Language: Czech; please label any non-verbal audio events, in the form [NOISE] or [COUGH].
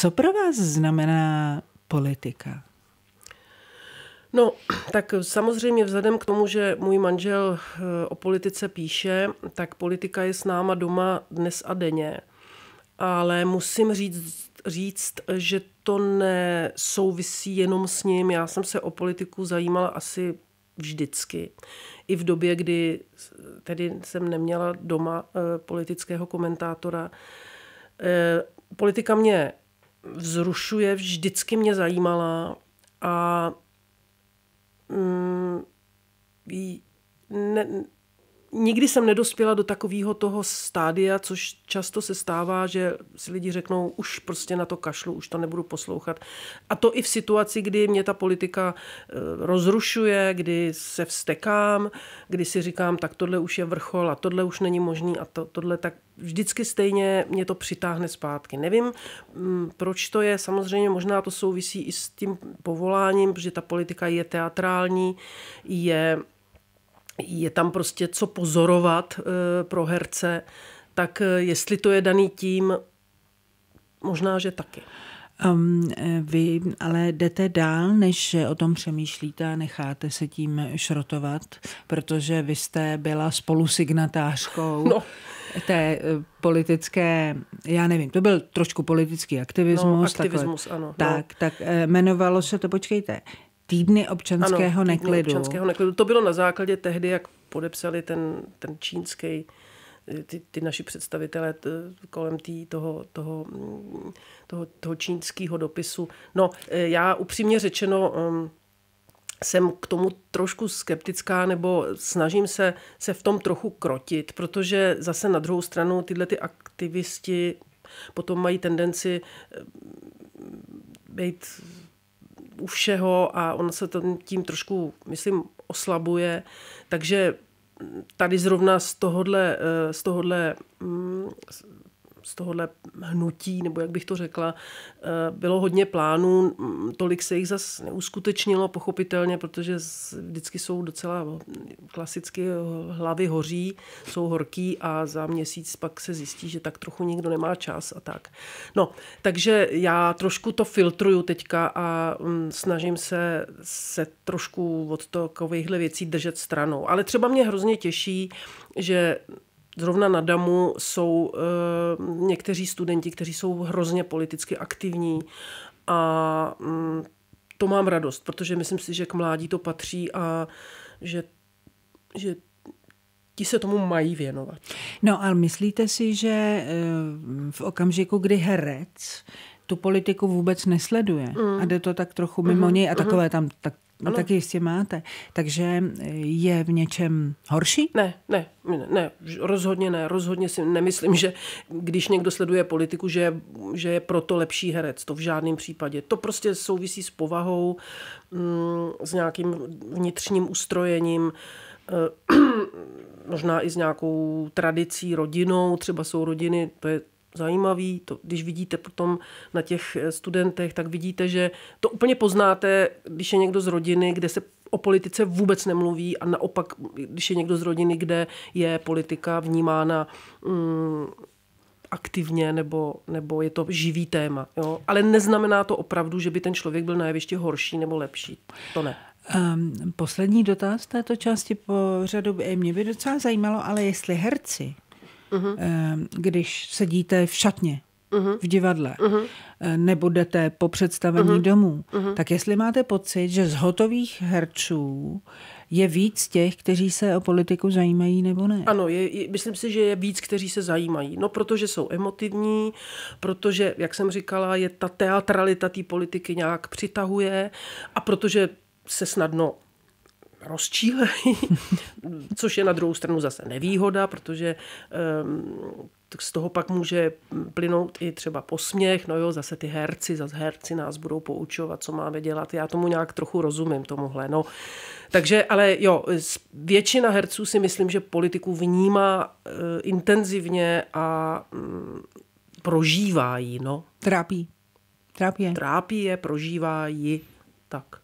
Co pro vás znamená politika? No, tak samozřejmě vzhledem k tomu, že můj manžel eh, o politice píše, tak politika je s náma doma dnes a denně. Ale musím říct, říct že to nesouvisí jenom s ním. Já jsem se o politiku zajímala asi vždycky. I v době, kdy tedy jsem neměla doma eh, politického komentátora. Eh, politika mě vzrušuje, vždycky mě zajímala a mm, ne, Nikdy jsem nedospěla do takového toho stádia, což často se stává, že si lidi řeknou, už prostě na to kašlu, už to nebudu poslouchat. A to i v situaci, kdy mě ta politika e, rozrušuje, kdy se vstekám, kdy si říkám, tak tohle už je vrchol a tohle už není možný a to, tohle tak vždycky stejně mě to přitáhne zpátky. Nevím, mm, proč to je, samozřejmě možná to souvisí i s tím povoláním, protože ta politika je teatrální, je je tam prostě co pozorovat eh, pro herce, tak eh, jestli to je daný tím, možná, že taky. Um, vy ale jdete dál, než o tom přemýšlíte a necháte se tím šrotovat, protože vy jste byla spolusignatářkou no. té politické, já nevím, to byl trošku politický aktivismus. No, aktivismus, takhle. ano. Tak, no. tak jmenovalo se to, počkejte, týdny občanského ano, týdny neklidu. občanského neklidu. To bylo na základě tehdy, jak podepsali ten, ten čínský ty, ty naši představitelé t, kolem tý, toho, toho, toho, toho čínského dopisu. No, e, já upřímně řečeno um, jsem k tomu trošku skeptická, nebo snažím se, se v tom trochu krotit, protože zase na druhou stranu tyhle ty aktivisti potom mají tendenci e, být u všeho a ona se tím trošku, myslím, oslabuje. Takže tady zrovna z tohohle, eh, z tohohle mm, z tohohle hnutí, nebo jak bych to řekla, eh, bylo hodně plánů, tolik se jich zas neuskutečnilo, pochopitelně, protože vždycky jsou docela klasicky hlavy hoří, jsou horký a za měsíc pak se zjistí, že tak trochu nikdo nemá čas a tak. No, takže já trošku to filtruju teďka a mm, snažím se se trošku od takovýchhle věcí držet stranou. Ale třeba mě hrozně těší, že Zrovna na DAMu jsou e, někteří studenti, kteří jsou hrozně politicky aktivní a mm, to mám radost, protože myslím si, že k mládí to patří a že, že ti se tomu mají věnovat. No ale myslíte si, že eh, v okamžiku, kdy herec tu politiku vůbec nesleduje mm. a jde to tak trochu mimo mm. něj a mhm. takové tam tak No ano. tak jistě máte. Takže eh, je v něčem horší? Ne, ne, ne, rozhodně ne. Rozhodně si nemyslím, že když někdo sleduje politiku, že, že je proto lepší herec. To v žádném případě. To prostě souvisí s povahou, mm, s nějakým vnitřním ustrojením eh, [CLEARS THROAT] možná i s nějakou tradicí, rodinou, třeba jsou rodiny, to je zajímavý. To, když vidíte potom na těch eh, studentech, tak vidíte, že to úplně poznáte, když je někdo z rodiny, kde se o politice vůbec nemluví a naopak, když je někdo z rodiny, kde je politika vnímána mm, aktivně nebo, nebo je to živý téma. Jo? Ale neznamená to opravdu, že by ten člověk byl na horší nebo lepší. To ne. Um, poslední dotaz této části pořadu eh, mě by docela zajímalo, ale jestli herci uh-huh. když sedíte v šatně uh-huh. v divadle uh-huh. nebo jdete po představení uh-huh. domů, uh-huh. tak jestli máte pocit, že z hotových herců je víc těch, kteří se o politiku zajímají nebo ne? Ano, je, je, myslím si, že je víc, kteří se zajímají. No, protože jsou emotivní, protože, jak jsem říkala, je ta teatralita té politiky nějak přitahuje a protože se snadno rozčílejí, [LAUGHS] což je na druhou stranu zase nevýhoda, protože ehm, z toho pak může plynout i třeba posměch, no jo, zase ty herci, zase herci nás budou poučovat, co máme dělat, já tomu nějak trochu rozumím tomuhle, no. Takže, ale jo, většina herců si myslím, že politiku vnímá e, intenzivně a mm, prožívá ji, no. Trápí. Trápí je. Trápí je, prožívá ji, tak.